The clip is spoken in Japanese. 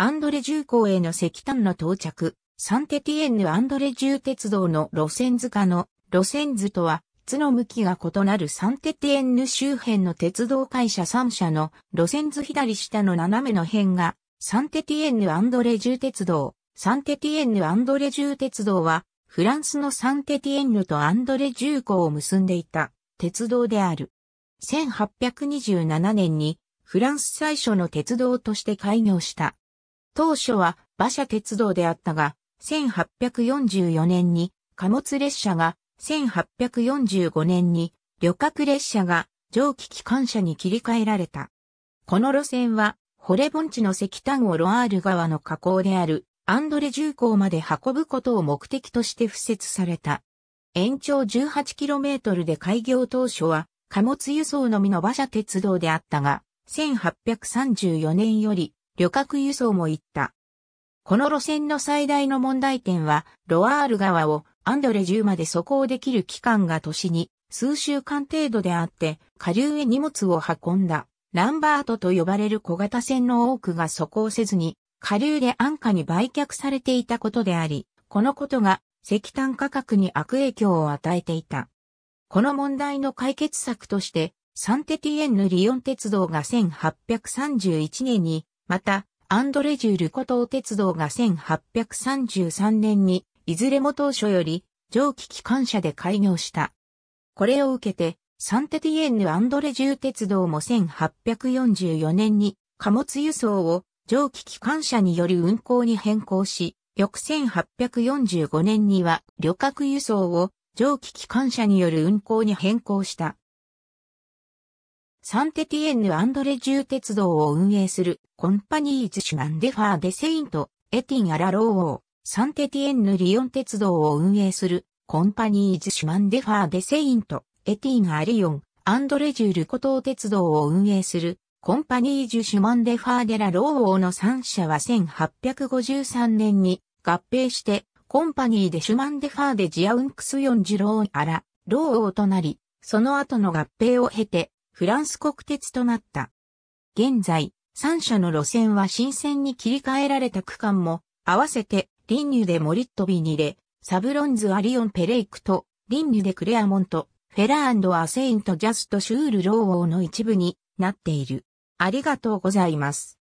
アンドレ重工への石炭の到着、サンテティエンヌアンドレ重鉄道の路線図化の路線図とは、図の向きが異なるサンテティエンヌ周辺の鉄道会社3社の路線図左下の斜めの辺が、サンテティエンヌアンドレ重鉄道。サンテティエンヌアンドレ重鉄道は、フランスのサンテティエンヌとアンドレ重工を結んでいた鉄道である。1827年にフランス最初の鉄道として開業した。当初は馬車鉄道であったが、1844年に貨物列車が、1845年に旅客列車が蒸気機関車に切り替えられた。この路線は、ホレ盆地の石炭をロアール川の河口であるアンドレ重工まで運ぶことを目的として付設された。延長 18km で開業当初は貨物輸送のみの馬車鉄道であったが、1834年より旅客輸送も行った。この路線の最大の問題点は、ロアール川をアンドレ10まで走行できる期間が年に数週間程度であって、下流へ荷物を運んだ、ランバートと呼ばれる小型船の多くが走行せずに、下流で安価に売却されていたことであり、このことが石炭価格に悪影響を与えていた。この問題の解決策として、サンテティエンヌリオン鉄道が1831年にまた、アンドレジュール古島鉄道が1833年に、いずれも当初より、蒸気機関車で開業した。これを受けて、サンテティエンヌ・アンドレジュー鉄道も1844年に貨物輸送を蒸気機関車により運行に変更し、翌1845年には旅客輸送を蒸気機関車による運行に変更した。サンテティエンヌ・アンドレジュー鉄道を運営するコンパニーズ・シュマンデファー・デ・セイント・エティン・アラ・ローオー、サンテティエンヌ・リヨン鉄道を運営するコンパニーズ・シュマンデファー・デ・セイント・エティン・アリオン、アンドレ・ジュール・コトー鉄道を運営するコンパニージュ・シュマンデファー・デ・ラ・ローオーの3社は1853年に合併してコンパニーでシュマンデファーデ・ジアウンクス・ヨン・ジュローアラ・ローオーとなり、その後の合併を経て、フランス国鉄となった。現在、3社の路線は新線に切り替えられた区間も、合わせて、リンニュでモリットビニレ、サブロンズアリオンペレイクと、リンニュでクレアモント、フェラーアセイントジャストシュールロー王ーの一部になっている。ありがとうございます。